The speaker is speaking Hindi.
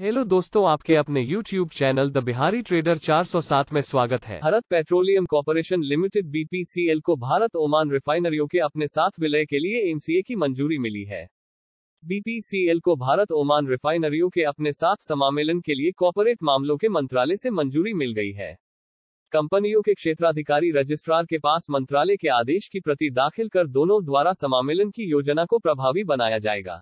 हेलो दोस्तों आपके अपने YouTube channel the Bihari trader 407 में स्वागत है Bharat Petroleum Corporation Limited BPCL को भारत ओमान रिफाइनरियों के अपने साथ विलय के लिए एम की मंजूरी मिली है बीपीसीएल को भारत ओमान रिफाइनरियों के अपने साथ समामेलन के लिए कॉरपोरेट मामलों के मंत्रालय से मंजूरी मिल गई है कंपनियों के क्षेत्राधिकारी रजिस्ट्रार के पास मंत्रालय के आदेश की प्रति दाखिल कर दोनों द्वारा समामेलन की योजना को प्रभावी बनाया जाएगा